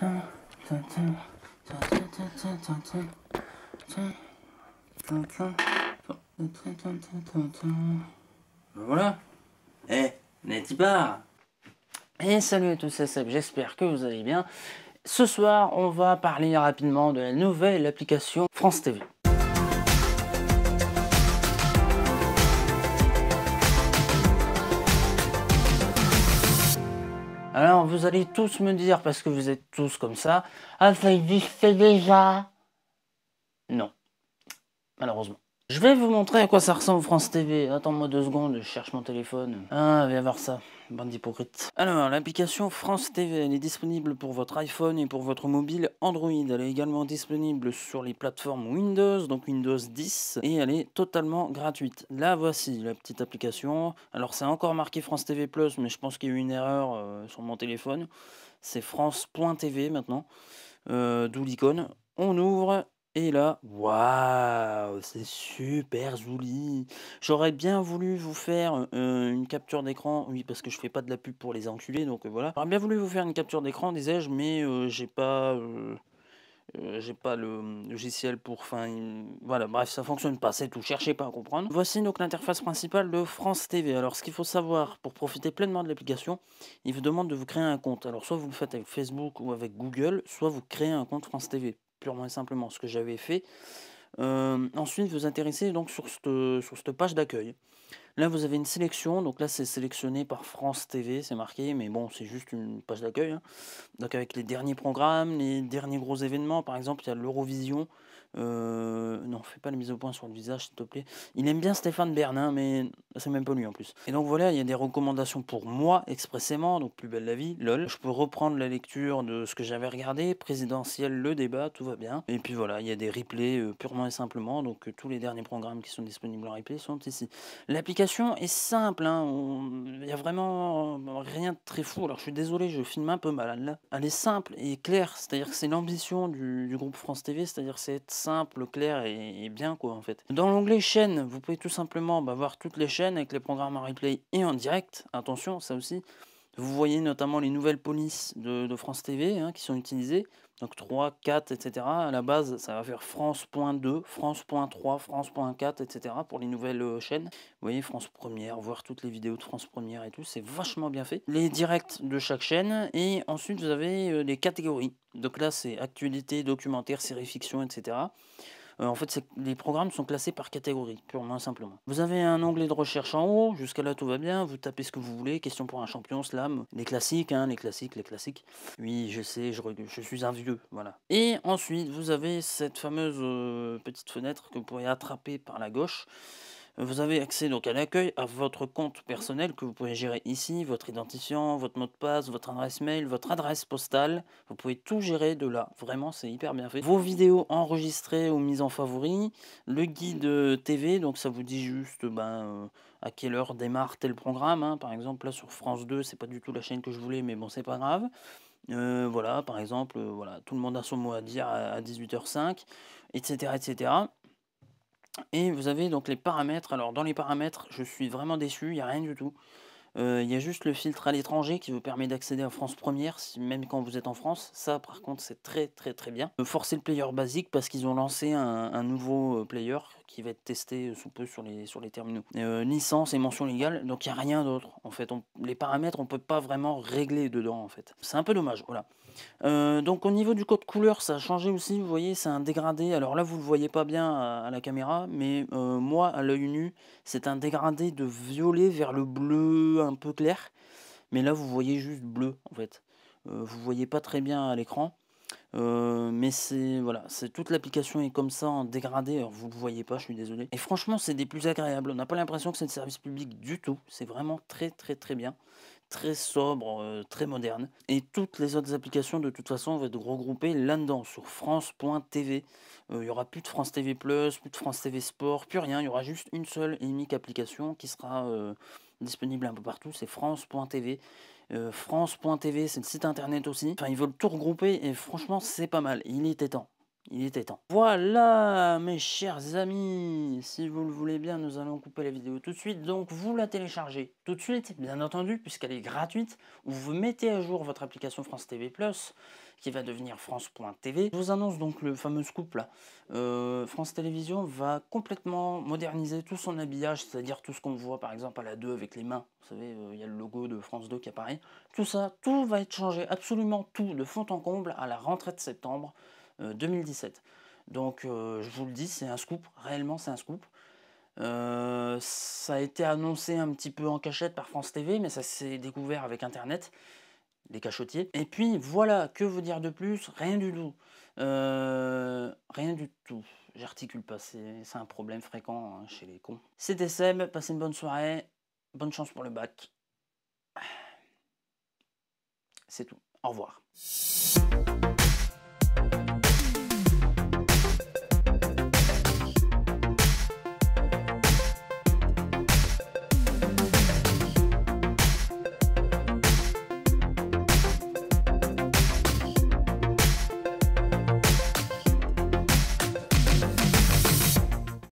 Ben voilà. Eh, nest y pas Et eh, salut à tous, c'est Seb, j'espère que vous allez bien. Ce soir, on va parler rapidement de la nouvelle application France TV. vous allez tous me dire, parce que vous êtes tous comme ça, ah, ça existait déjà. Non, malheureusement. Je vais vous montrer à quoi ça ressemble France TV. Attends-moi deux secondes, je cherche mon téléphone. Ah, viens voir ça. Bande d'hypocrites. Alors, l'application France TV, elle est disponible pour votre iPhone et pour votre mobile Android. Elle est également disponible sur les plateformes Windows, donc Windows 10, et elle est totalement gratuite. Là, voici la petite application. Alors, c'est encore marqué France TV Plus, mais je pense qu'il y a eu une erreur euh, sur mon téléphone. C'est France.tv maintenant, euh, d'où l'icône. On ouvre là, waouh, c'est super joli. J'aurais bien voulu vous faire euh, une capture d'écran. Oui, parce que je fais pas de la pub pour les enculés, donc euh, voilà. J'aurais bien voulu vous faire une capture d'écran, disais-je, mais euh, j'ai pas... j'ai pas hum, le logiciel pour. Enfin, voilà, bref, ça fonctionne pas, c'est tout, cherchez pas à comprendre. Voici donc l'interface principale de France TV. Alors, ce qu'il faut savoir pour profiter pleinement de l'application, il vous demande de vous créer un compte. Alors, soit vous le faites avec Facebook ou avec Google, soit vous créez un compte France TV purement et simplement ce que j'avais fait. Euh, ensuite, vous intéressez donc sur cette, sur cette page d'accueil. Là, vous avez une sélection. Donc là, c'est sélectionné par France TV, c'est marqué, mais bon, c'est juste une page d'accueil. Hein. Donc avec les derniers programmes, les derniers gros événements. Par exemple, il y a l'Eurovision. Euh, non, fais pas la mise au point sur le visage, s'il te plaît. Il aime bien Stéphane Bernin, hein, mais c'est même pas lui en plus. Et donc voilà, il y a des recommandations pour moi expressément, donc plus belle la vie, lol. Je peux reprendre la lecture de ce que j'avais regardé, présidentiel, le débat, tout va bien. Et puis voilà, il y a des replays euh, purement et simplement, donc euh, tous les derniers programmes qui sont disponibles en replay sont ici. L'application est simple, hein. il hein. n'y a vraiment euh, rien de très fou. Alors je suis désolé, je filme un peu mal. Là. Elle est simple et claire, c'est-à-dire que c'est l'ambition du, groupe France TV, c'est-à-dire c'est être simple, clair et, bien quoi en fait. Dans l'onglet chaîne, vous pouvez tout simplement bah, voir toutes les chaînes avec les programmes en replay et en direct. Attention, ça aussi. Vous voyez notamment les nouvelles polices de, France TV hein, qui sont utilisées. Donc 3, 4, etc. À la base, ça va faire France.2, France.3, France.4, etc. pour les nouvelles euh, chaînes. Vous voyez, France Première, voir toutes les vidéos de France Première et tout, c'est vachement bien fait. Les directs de chaque chaîne, et ensuite vous avez euh, les catégories. Donc là, c'est actualité, documentaire, série fiction, etc. Euh, en fait, les programmes sont classés par catégorie, purement simplement. Vous avez un onglet de recherche en haut, jusqu'à là tout va bien, vous tapez ce que vous voulez, question pour un champion, slam, les classiques, hein, les classiques, les classiques. Oui, je sais, je, je suis un vieux, voilà. Et ensuite, vous avez cette fameuse euh, petite fenêtre que vous pourrez attraper par la gauche. Vous avez accès donc à l'accueil, à votre compte personnel que vous pouvez gérer ici, votre identifiant, votre mot de passe, votre adresse mail, votre adresse postale. Vous pouvez tout gérer de là. Vraiment, c'est hyper bien fait. Vos vidéos enregistrées ou mises en favori, le guide TV, donc ça vous dit juste ben, euh, à quelle heure démarre tel programme. Hein. Par exemple, là sur France 2, c'est pas du tout la chaîne que je voulais, mais bon, c'est pas grave. Euh, voilà, par exemple, euh, voilà, tout le monde a son mot à dire à, 18h05, etc. etc. Et vous avez donc les paramètres. Alors dans les paramètres, je suis vraiment déçu, il n'y a rien du tout. Euh, il y a juste le filtre à l'étranger qui vous permet d'accéder à France Première, même quand vous êtes en France. Ça, par contre, c'est très très très bien. Euh, forcer le player basique parce qu'ils ont lancé un, nouveau euh, player qui va être testé sous peu sur les, sur les terminaux. licence et mention légale, donc il n'y a rien d'autre. En fait, les paramètres, on ne peut pas vraiment régler dedans. en fait. C'est un peu dommage, voilà. Euh, donc au niveau du code couleur, ça a changé aussi, vous voyez, c'est un dégradé. Alors là, vous ne le voyez pas bien à, la caméra, mais euh, moi, à l'œil nu, c'est un dégradé de violet vers le bleu un peu clair. Mais là, vous voyez juste bleu, en fait. vous euh, vous voyez pas très bien à l'écran. Euh, mais c'est voilà, c'est toute l'application est comme ça en dégradé. vous le voyez pas, je suis désolé. Et franchement, c'est des plus agréables. On n'a pas l'impression que c'est un service public du tout. C'est vraiment très très très bien, très sobre, euh, très moderne. Et toutes les autres applications, de toute façon, vont être regroupées là-dedans sur France.tv. Euh, il y aura plus de France TV Plus, plus de France TV Sport, plus rien. Il y aura juste une seule et unique application qui sera disponible un peu partout, c'est france.tv. Euh, france.tv, c'est le site internet aussi. Enfin, ils veulent tout regrouper et franchement, c'est pas mal. Il était temps il était temps. Voilà mes chers amis, si vous le voulez bien, nous allons couper la vidéo tout de suite. Donc vous la téléchargez tout de suite, bien entendu, puisqu'elle est gratuite. Vous mettez à jour votre application France TV Plus, qui va devenir France.tv. Je vous annonce donc le fameux scoop là. Euh, France Télévisions va complètement moderniser tout son habillage, c'est-à-dire tout ce qu'on voit par exemple à la 2 avec les mains. Vous savez, euh, il y a le logo de France 2 qui apparaît. Tout ça, tout va être changé, absolument tout, de fond en comble à la rentrée de septembre. 2017. Euh, Donc euh, je vous le dis, c'est un scoop, réellement c'est un scoop. Euh, ça a été annoncé un petit peu en cachette par France TV, mais ça s'est découvert avec Internet, les cachotiers. Et puis voilà, que vous dire de plus Rien du tout. rien du tout. J'articule pas, c'est un problème fréquent hein, chez les cons. C'était Seb, passez une bonne soirée, bonne chance pour le bac. C'est tout. Au revoir.